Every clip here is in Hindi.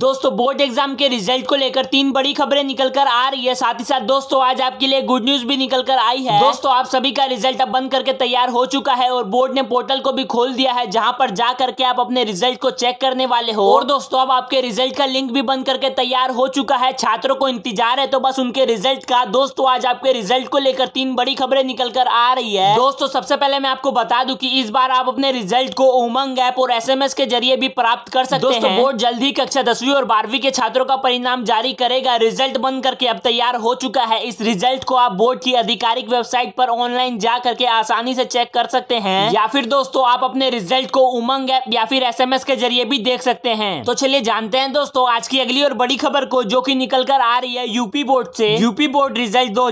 दोस्तों बोर्ड एग्जाम के रिजल्ट को लेकर तीन बड़ी खबरें निकल कर आ रही है साथ ही साथ दोस्तों आज आपके लिए गुड न्यूज भी निकल कर आई है दोस्तों आप सभी का रिजल्ट अब बंद करके तैयार हो चुका है और बोर्ड ने पोर्टल को भी खोल दिया है जहां पर जा करके आप अपने रिजल्ट को चेक करने वाले हो और दोस्तों अब आपके रिजल्ट का लिंक भी बंद करके तैयार हो चुका है छात्रों को इंतजार है तो बस उनके रिजल्ट का दोस्तों आज आपके रिजल्ट को लेकर तीन बड़ी खबरें निकल कर आ रही है दोस्तों सबसे पहले मैं आपको बता दू की इस बार आप अपने रिजल्ट को उमंग ऐप और एस के जरिए भी प्राप्त कर सकते हैं बोर्ड जल्द ही कक्षा दसवीं और बारहवीं के छात्रों का परिणाम जारी करेगा रिजल्ट बंद करके अब तैयार हो चुका है इस रिजल्ट को आप बोर्ड की आधिकारिक वेबसाइट पर ऑनलाइन जा करके आसानी से चेक कर सकते हैं या फिर दोस्तों आप अपने रिजल्ट को उमंग ऐप या फिर एसएमएस के जरिए भी देख सकते हैं तो चलिए जानते हैं दोस्तों आज की अगली और बड़ी खबर को जो की निकल कर आ रही है यूपी बोर्ड ऐसी यूपी बोर्ड रिजल्ट दो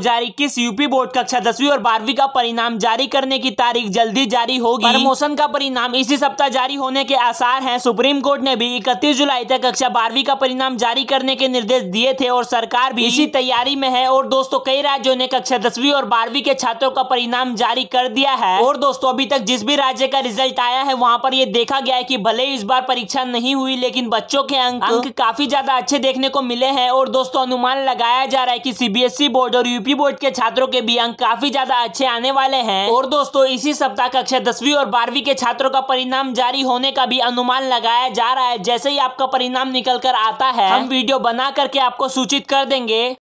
यूपी बोर्ड कक्षा दसवीं और बारहवीं का परिणाम जारी करने की तारीख जल्दी जारी होगी प्रमोशन का परिणाम इसी सप्ताह जारी होने के आसार है सुप्रीम कोर्ट ने भी इकतीस जुलाई तक कक्षा बारहवीं का परिणाम जारी करने के निर्देश दिए थे और सरकार भी इसी तैयारी में है और दोस्तों कई राज्यों ने कक्षा दसवीं और बारहवीं के छात्रों का परिणाम जारी कर दिया है और दोस्तों अभी तक जिस भी राज्य का रिजल्ट आया है वहाँ पर ये देखा गया है की भले इस बार परीक्षा नहीं हुई लेकिन बच्चों के अंक अंक काफी ज्यादा अच्छे देखने को मिले हैं और दोस्तों अनुमान लगाया जा रहा है की सीबीएसई बोर्ड और यूपी बोर्ड के छात्रों के भी अंक काफी ज्यादा अच्छे आने वाले हैं और दोस्तों इसी सप्ताह कक्षा दसवीं और बारहवीं के छात्रों का परिणाम जारी होने का भी अनुमान लगाया जा रहा है जैसे ही आपका परिणाम निकल कर आता है हम वीडियो बना करके आपको सूचित कर देंगे